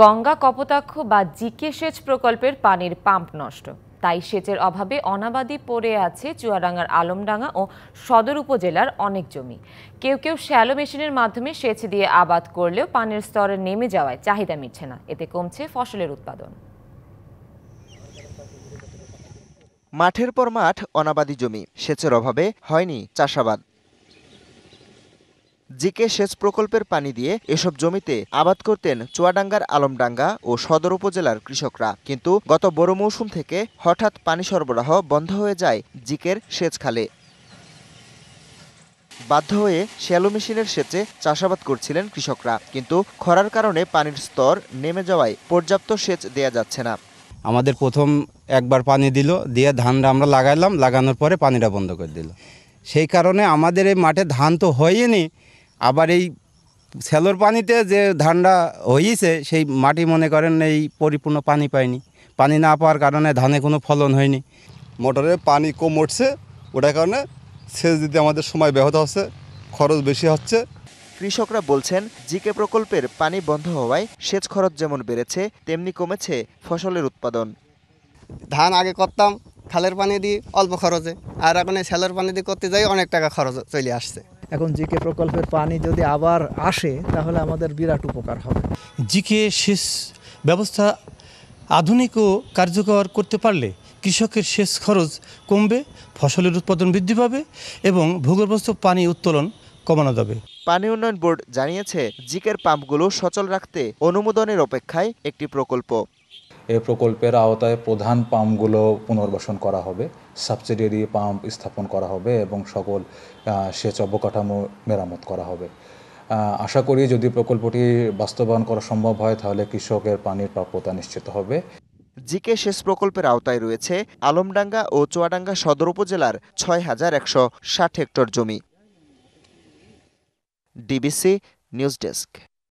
গঙ্গা কপোতাক্ষ বা জিকে সেচ প্রকল্পের পানির পাম্প নষ্ট তাই সেচের অভাবে অনাবাদি পড়ে আছে চুয়াডাঙ্গার আলমডাঙ্গা ও সদর উপজেলার অনেক জমি কেউ কেউ শ্যালো মেশিনের মাধ্যমে সেচ দিয়ে আবাদ করলেও পানির স্তরে নেমে যাওয়ায় চাহিদা মিটছে না এতে কমছে ফসলের উৎপাদন মাঠের পর মাঠ অনাবাদি জমি সেচের অভাবে হয়নি চাষাবাদ জিকে সেচ প্রকল্পের পানি দিয়ে এসব জমিতে আবাদ করতেন চুয়াডাঙ্গার আলমডাঙ্গা ও সদর উপজেলার কৃষকরা কিন্তু গত বড় মৌসুম থেকে হঠাৎ পানি সরবরাহ বন্ধ হয়ে যায় জিকের সেচ খালে বাধ্য হয়ে শ্যালো মেশিনের সেচে চাষাবাদ করছিলেন কৃষকরা কিন্তু খরার কারণে পানির স্তর নেমে যাওয়ায় পর্যাপ্ত সেচ দেয়া যাচ্ছে না আমাদের প্রথম একবার পানি দিল দিয়ে ধানটা আমরা লাগাইলাম লাগানোর পরে পানিটা বন্ধ করে দিল সেই কারণে আমাদের এই মাঠে ধান তো হয়নি আবার এই শ্যালোর পানিতে যে ধানটা হয়েছে সেই মাটি মনে করেন এই পরিপূর্ণ পানি পায়নি পানি না পাওয়ার কারণে ধানে কোনো ফলন হয়নি মোটরে পানি কম উঠছে ওটার কারণে সেচ দিতে আমাদের সময় ব্যাহত হচ্ছে খরচ বেশি হচ্ছে কৃষকরা বলছেন জিকে প্রকল্পের পানি বন্ধ হওয়ায় সেচ খরচ যেমন বেড়েছে তেমনি কমেছে ফসলের উৎপাদন ধান আগে করতাম খালের পানি দিয়ে অল্প খরচে আর এখন শ্যালোর পানি দিয়ে করতে যাই অনেক টাকা খরচ চলে আসছে এখন জিকে প্রকল্পের পানি যদি আবার আসে তাহলে আমাদের বিরাট উপকার হবে জিকে সেচ ব্যবস্থা আধুনিক ও কার্যকর করতে পারলে কৃষকের সেচ খরচ কমবে ফসলের উৎপাদন বৃদ্ধি পাবে এবং ভূগর্ভস্থ পানি উত্তোলন কমানো যাবে পানি উন্নয়ন বোর্ড জানিয়েছে জিকের পাম্পগুলো সচল রাখতে অনুমোদনের অপেক্ষায় একটি প্রকল্প এই প্রকল্পের আওতায় প্রধান পাম্পগুলো পুনর্বাসন করা হবে সাবসিডিয়ারি পাম্প স্থাপন করা হবে এবং সকল সেচ অবকাঠামো মেরামত করা হবে আশা করি যদি প্রকল্পটি বাস্তবায়ন করা সম্ভব হয় তাহলে কৃষকের পানির প্রাপ্যতা নিশ্চিত হবে জিকে সেচ প্রকল্পের আওতায় রয়েছে আলমডাঙ্গা ও চুয়াডাঙ্গা সদর উপজেলার ছয় হাজার একশো ষাট হেক্টর জমি ডিবিসি নিউজ ডেস্ক